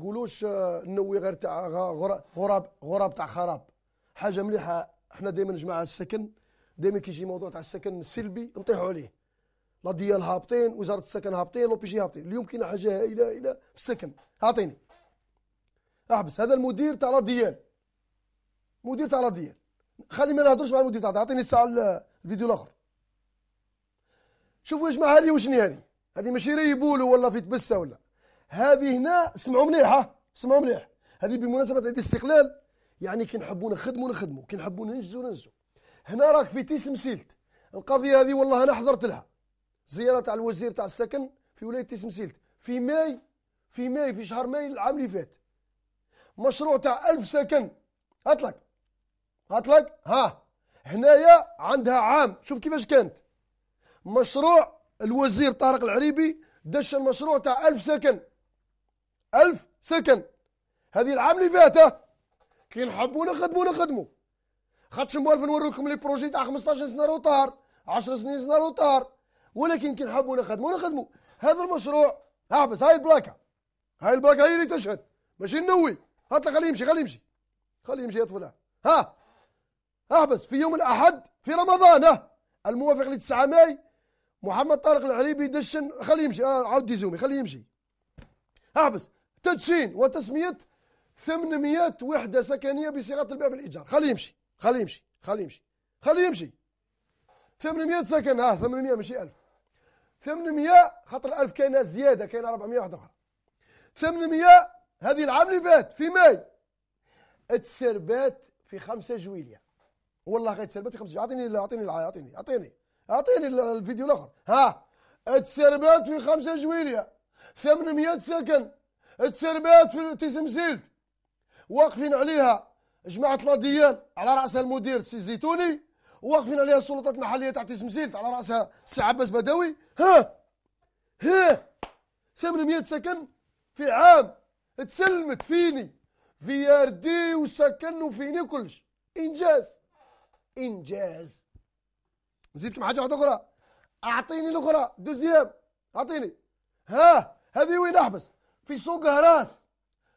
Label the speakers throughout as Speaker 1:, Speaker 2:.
Speaker 1: تقولوش آه، نوي غير تاع غراب غراب تاع خراب حاجه مليحه احنا دائما جماعه السكن دائما كيجي موضوع تاع السكن سلبي نطيحوا عليه لا ديال هابطين وزاره السكن هابطين لو بيجي هابطين اليوم كاين حاجه هائله الى في السكن اعطيني احبس هذا المدير تاع لا ديال مدير تاع لا ديال خلي ما نهضرش مع المدير تاع اعطيني الساعه الفيديو الاخر شوفوا يا جماعه هذه وشني هذه هذه ماشي ريبولو ولا في تبسه ولا هذه هنا سمعوا مليحه سمعوا مليح هذه بمناسبه عيد الاستقلال يعني كي نحبوا نخدموا نخدموا كي نحبوا ننجزوا ننجزوا هنا راك في تيس مسيلت القضيه هذه والله انا حضرت لها زياره تاع الوزير تاع السكن في ولايه تيس مسيلت في ماي في ماي في شهر ماي العام اللي فات مشروع تاع ألف سكن اطلق اطلق ها هنايا عندها عام شوف كيفاش كانت مشروع الوزير طارق العريبي دش المشروع تاع ألف سكن ألف سكن هذه العام اللي فاتة كي نحبوا نخدموا نخدموا خاطش موالف نوريكم لي بروجي تاع 15 سنه روطار 10 سنين سنه روطار ولكن كي نحبوا نخدموا نخدموا هذا المشروع احبس هاي البلاكه هاي البلاكه هي اللي تشهد ماشي نوي هات خليه يمشي خليه يمشي خليه يمشي يا طفل ها احبس في يوم الاحد في رمضان الموافق ل 9 ماي محمد طارق العليبي دشن خليه يمشي آه عاود زومي خليه يمشي احبس تدشين وتسمية 800 وحدة سكنية بصيغة البيع بالإيجار خليه يمشي خليه يمشي خليه يمشي خليه يمشي 800 سكن ها 800 ماشي 1000 800 خاطر 1000 كاينة زيادة كاينة 400 واحدة أخرى 800 هذه العام اللي فات في ماي تسربات في 5 جويلية والله غير تسربات في 5 جويلية أعطيني أعطيني أعطيني أعطيني أعطيني الفيديو الآخر ها تسربات في 5 جويلية 800 سكن تسربات في تسمسيلت واقفين عليها جماعة الأديان على رأسها المدير السي الزيتوني واقفين عليها السلطات المحلية تاع تسمسيلت على رأسها السي عباس بداوي ها ها 800 سكن في عام تسلمت فيني في اردي وسكن وفيني كلش انجاز انجاز زدت مع حاجه واحده اخرى اعطيني الاخرى دوزيام اعطيني ها هذه وين احبس في سوق هراس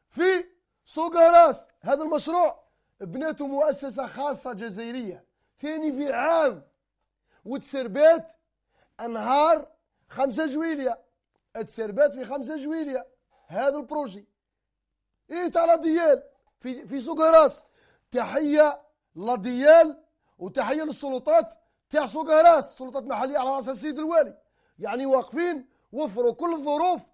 Speaker 1: في سوق هراس هذا المشروع بناته مؤسسة خاصة جزائرية ثاني في عام وتسربات انهار خمسة جويلية تسربات في خمسة جويلية هذا البروجي ايه تاع ديال في في سوق هراس تحية لديال وتحية للسلطات تاع سوق هراس سلطات محلية على رأس السيد الوالي يعني واقفين وفروا كل الظروف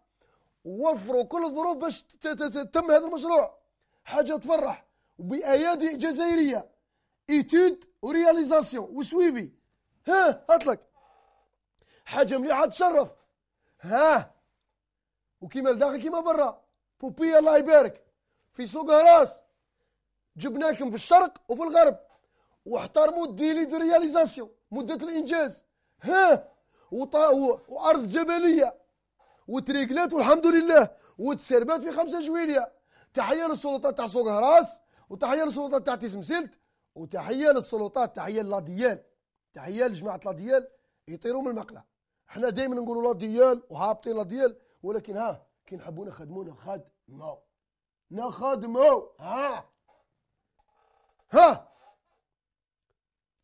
Speaker 1: ووفروا كل الظروف باش تتم هذا المشروع حاجه تفرح وبايادي جزائريه ايتود ورياليزاسيون وسويفي ها هاتلك حاجه مليحه تشرف ها وكيما لداخل كيما برا بوبي الله يبارك في سوق راس جبناكم في الشرق وفي الغرب واحترموا الديلي دو رياليزاسيون مده الانجاز ها وارض جبليه وتريكلات والحمد لله وتسربات في خمسه جويليه تحيه للسلطات تاع سوق هراس وتحيه للسلطات تاع تسمسلت وتحيه للسلطات تحيه لاديال تحيه لجماعه لاديال يطيروا من المقله احنا دائما نقولوا لاديال وهابطين لاديال ولكن ها كي نحبونا خدمونا خدموا نخدموا ها ها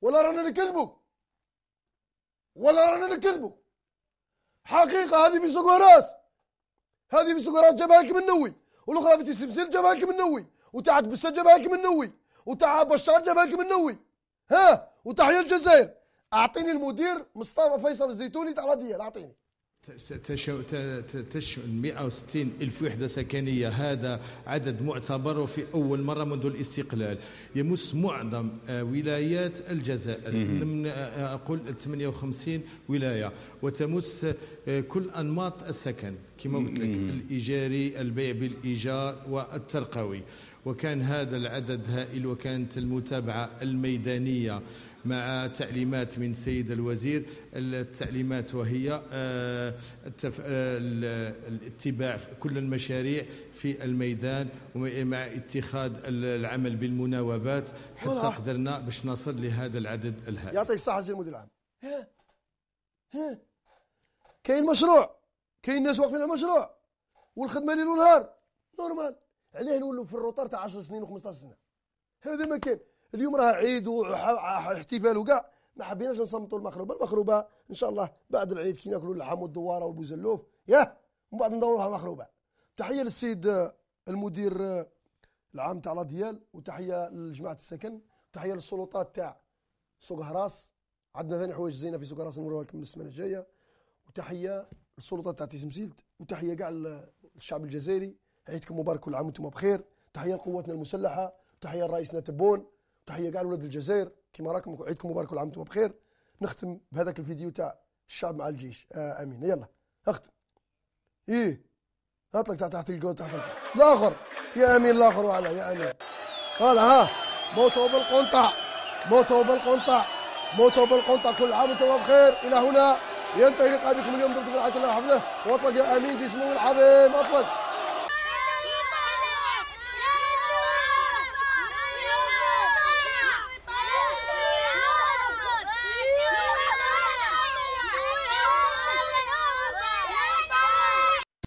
Speaker 1: ولا رانا نكذبوا ولا رانا نكذبوا حقيقه هذه في سوق وراس هذه في سوق وراس جابها من نوي والاخرى في تسمسيل جابها من نوي وتاع تبسه جابها من نوي وتاع بشار جابها من نوي ها وتحيا الجزائر اعطيني المدير مصطفى فيصل الزيتوني تاع اعطيني
Speaker 2: تشمل 160 ألف وحدة سكنية هذا عدد معتبر وفي أول مرة منذ الاستقلال يمس معظم آه، ولايات الجزائر من آه، آه، أقول 58 ولاية وتمس كل أنماط السكن كما قلت لك الايجاري البيع بالايجار والترقوي وكان هذا العدد هائل وكانت المتابعه الميدانيه مع تعليمات من سيد الوزير التعليمات وهي آه، التف... آه، الاتباع في كل المشاريع في الميدان ومع اتخاذ العمل بالمناوبات حتى قدرنا باش نصل لهذا العدد الهائل
Speaker 1: يعطيك الصحه سي المدير العام ها ها كاين مشروع كاين ناس واقفين على المشروع والخدمه ليل ونهار نورمال علاه نولوا في الروتار تاع 10 سنين و15 سنه هذا ما كان اليوم راه عيد واحتفال وكاع ما حبيناش نصمتوا المخروبه المخروبه ان شاء الله بعد العيد كي ناكلوا اللحم والدواره والبوزلوف ياه من بعد ندوروها مخروبه تحيه للسيد المدير العام تاع لاديال وتحيه لجماعه السكن تحيه للسلطات تاع سوق هراس عندنا ثاني حوايج زينه في سوق هراس نوريها لكم السمانه الجايه وتحيه السلطه تاع تيزمزيلت وتحيه كاع الشعب الجزائري عيدكم مبارك كل عام وانتم بخير تحيه لقواتنا المسلحه تحيه لرئيسنا تبون تحيه كاع ولاد الجزائر كما راكم عيدكم مبارك كل عام وانتم بخير نختم بهذاك الفيديو تاع الشعب مع الجيش آه امين يلا اختم ايه اطلق تحت تحت الجو تحت الاخر يا امين الاخر وعلى يا امين هلا ها موتوا بالقنطع موتوا بالقنطع موتوا بالقنطع كل عام وانتم بخير الى هنا ينتهي لقاء بكم اليوم ضد الله حفظه واطلق يا امين جسمه العظيم اطلق